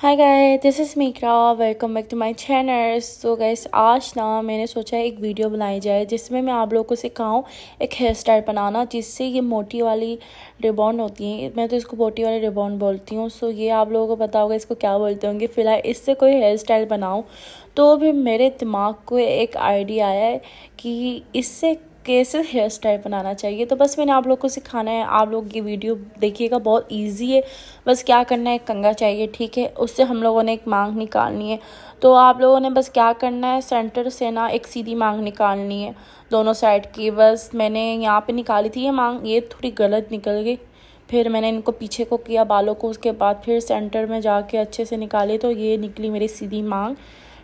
hi guys this is मिक्रा welcome back to my channel so guys आज ना मैंने सोचा एक वीडियो बनाई जाए जिसमें मैं आप लोगों को सिखाऊं एक हेयर स्टाइल बनाना जिससे ये मोटी वाली रिबॉन्ड होती है मैं तो इसको मोटी वाली रिबॉन्ड बोलती हूँ सो ये आप लोगों को पता होगा इसको क्या बोलते होंगे फिलहाल इससे कोई हेयर स्टाइल बनाऊँ तो भी मेरे दिमाग को एक आइडिया आया है कि इससे कैसे हेयर स्टाइल बनाना चाहिए तो बस मैंने आप लोग को सिखाना है आप लोग ये वीडियो देखिएगा बहुत ईजी है बस क्या करना है कंगा चाहिए ठीक है उससे हम लोगों ने एक मांग निकालनी है तो आप लोगों ने बस क्या करना है सेंटर से ना एक सीधी मांग निकालनी है दोनों साइड की बस मैंने यहाँ पर निकाली थी ये मांग ये थोड़ी गलत निकल गई फिर मैंने इनको पीछे को किया बालों को उसके बाद फिर सेंटर में जाके अच्छे से निकाले तो ये निकली मेरी सीधी मांग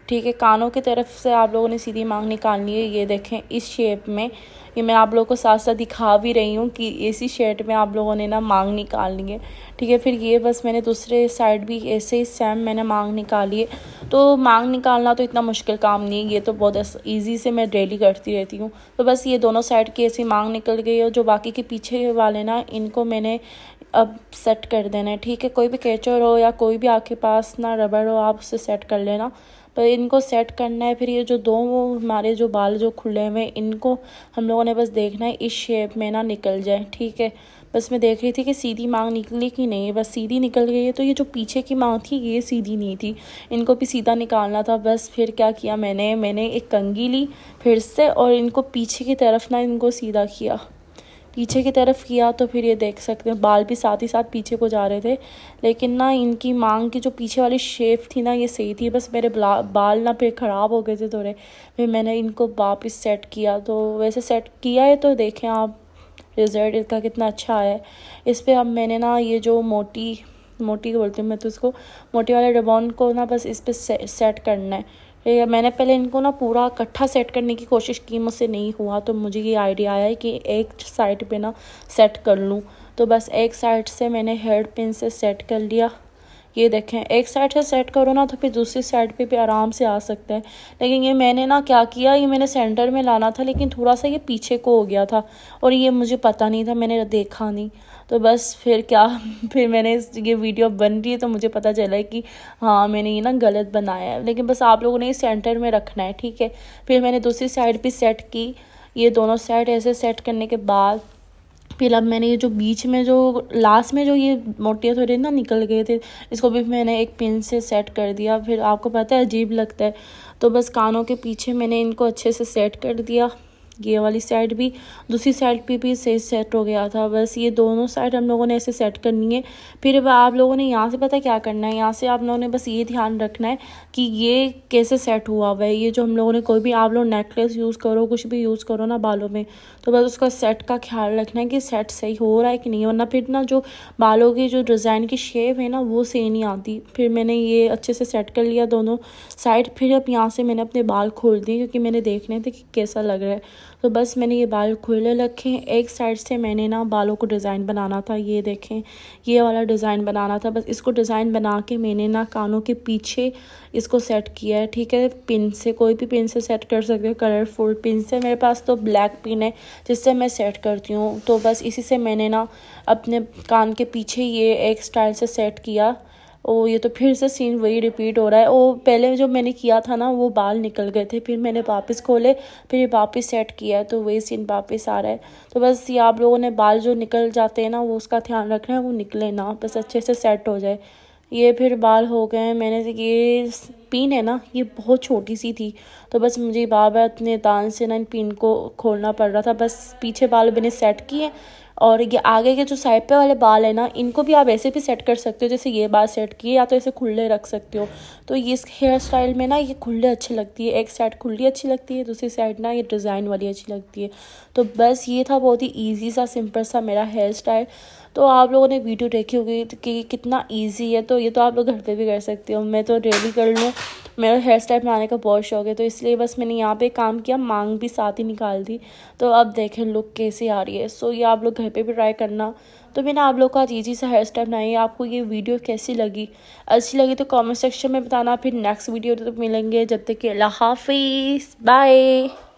ठीक है कानों की तरफ से आप लोगों ने सीधी मांग निकालनी है ये देखें इस शेप में ये मैं आप लोगों को साथ साथ दिखा भी रही हूँ कि इसी शर्ट में आप लोगों ने ना मांग निकालनी है ठीक है फिर ये बस मैंने दूसरे साइड भी ऐसे ही सेम मैंने मांग निकाली है तो मांग निकालना तो इतना मुश्किल काम नहीं है ये तो बहुत ईजी से मैं डेली करती रहती हूँ तो बस ये दोनों साइड की ऐसी मांग निकल गई और जो बाकी के पीछे वाले ना इनको मैंने अब सेट कर देना है ठीक है कोई भी कैचर हो या कोई भी आपके पास ना रबड़ हो आप उसे सेट कर लेना तो इनको सेट करना है फिर ये जो दो हमारे जो बाल जो खुले हुए इनको हम लोगों ने बस देखना है इस शेप में ना निकल जाए ठीक है बस मैं देख रही थी कि सीधी मांग निकली कि नहीं बस सीधी निकल गई है तो ये जो पीछे की मांग थी ये सीधी नहीं थी इनको भी सीधा निकालना था बस फिर क्या किया मैंने मैंने एक कंगी ली फिर से और इनको पीछे की तरफ ना इनको सीधा किया पीछे की तरफ किया तो फिर ये देख सकते हैं बाल भी साथ ही साथ पीछे को जा रहे थे लेकिन ना इनकी मांग की जो पीछे वाली शेप थी ना ये सही थी बस मेरे बाल ना फिर ख़राब हो गए थे थोड़े फिर मैंने इनको वापस सेट किया तो वैसे सेट किया है तो देखें आप रिज़ल्ट इसका कितना अच्छा आया है इस पर अब मैंने ना ये जो मोटी मोटी बोलती हूँ मैं तो इसको मोटी वाले डबॉन को ना बस इस पर से, सेट करना है मैंने पहले इनको ना पूरा इकट्ठा सेट करने की कोशिश की मुझसे नहीं हुआ तो मुझे ये आइडिया आया कि एक साइड पे ना सेट कर लूँ तो बस एक साइड से मैंने हेड पिन से सेट कर लिया ये देखें एक साइड से सेट करो ना तो फिर दूसरी साइड पे भी आराम से आ सकते हैं लेकिन ये मैंने ना क्या किया ये मैंने सेंटर में लाना था लेकिन थोड़ा सा ये पीछे को हो गया था और ये मुझे पता नहीं था मैंने देखा नहीं तो बस फिर क्या फिर मैंने ये वीडियो बन रही है तो मुझे पता चला है कि हाँ मैंने ये ना गलत बनाया है लेकिन बस आप लोगों ने सेंटर में रखना है ठीक है फिर मैंने दूसरी साइड भी सेट की ये दोनों सेट ऐसे सेट करने के बाद फिर अब मैंने ये जो बीच में जो लास्ट में जो ये मोटियाँ थोड़े ना निकल गए थे इसको भी मैंने एक पिन से सेट कर दिया फिर आपको पता है अजीब लगता है तो बस कानों के पीछे मैंने इनको अच्छे से सेट कर दिया ये वाली साइड भी दूसरी साइड पे भी से सेट हो गया था बस ये दोनों साइड हम लोगों ने ऐसे सेट करनी है फिर आप लोगों ने यहाँ से पता क्या करना है यहाँ से आप लोगों ने बस ये ध्यान रखना है कि ये कैसे सेट हुआ हुआ है ये जो हम लोगों ने कोई भी आप लोग नेकलेस यूज़ करो कुछ भी यूज़ करो ना बालों में तो बस उसका सेट का ख्याल रखना है कि सेट सही हो रहा है कि नहीं वरना फिर ना जो बालों की जो डिज़ाइन की शेप है ना वो सही नहीं आती फिर मैंने ये अच्छे से सेट कर लिया दोनों साइड फिर अब यहाँ से मैंने अपने बाल खोल दिए क्योंकि मैंने देखने थे कि कैसा लग रहा है तो बस मैंने ये बाल खुले रखे हैं एक साइड से मैंने ना बालों को डिज़ाइन बनाना था ये देखें ये वाला डिज़ाइन बनाना था बस इसको डिज़ाइन बना के मैंने ना कानों के पीछे इसको सेट किया है ठीक है पिन से कोई भी पिन से सेट कर सकते हो कलरफुल पिन से मेरे पास तो ब्लैक पिन है जिससे मैं सेट करती हूँ तो बस इसी से मैंने ना अपने कान के पीछे ये एक स्टाइल से सेट किया ओ ये तो फिर से सीन वही रिपीट हो रहा है ओ पहले जो मैंने किया था ना वो बाल निकल गए थे फिर मैंने वापस खोले फिर ये वापस सेट किया है तो वही सीन वापस आ रहा है तो बस ये आप लोगों ने बाल जो निकल जाते हैं ना वो उसका ध्यान रखना है वो निकले ना बस अच्छे से सेट हो जाए ये फिर बाल हो गए हैं मैंने ये पिन है ना ये बहुत छोटी सी थी तो बस मुझे बाबा अपने दान से ना इन पिन को खोलना पड़ रहा था बस पीछे बाल मैंने सेट किए और ये आगे के जो साइड पे वाले बाल है ना इनको भी आप ऐसे भी सेट कर सकते हो जैसे ये बाल सेट किए या तो ऐसे खुले रख सकते हो तो ये इस हेयर स्टाइल में ना ये खुले अच्छी लगती है एक साइड खुली अच्छी लगती है दूसरी साइड ना ये डिज़ाइन वाली अच्छी लगती है तो बस ये था बहुत ही ईजी सा सिंपल सा मेरा हेयर स्टाइल तो आप लोगों ने वीडियो देखी होगी कि कितना ईजी है तो ये तो आप लोग घर पर भी कर सकते हो मैं तो डेली कर लूँ मेरा हेयर स्टाइल बनाने का बहुत शौक है तो इसलिए बस मैंने यहाँ पे काम किया मांग भी साथ ही निकाल दी तो अब देखें लुक कैसी आ रही है सो ये आप लोग घर पे भी ट्राई करना तो मैंने आप लोग का आज ईजी सा हेयर स्टाइल बनाई आपको ये वीडियो कैसी लगी अच्छी लगी तो कॉमेंट सेक्शन में बताना फिर नेक्स्ट वीडियो तो मिलेंगे जब तक कि अल्लाह हाफिज़ बाय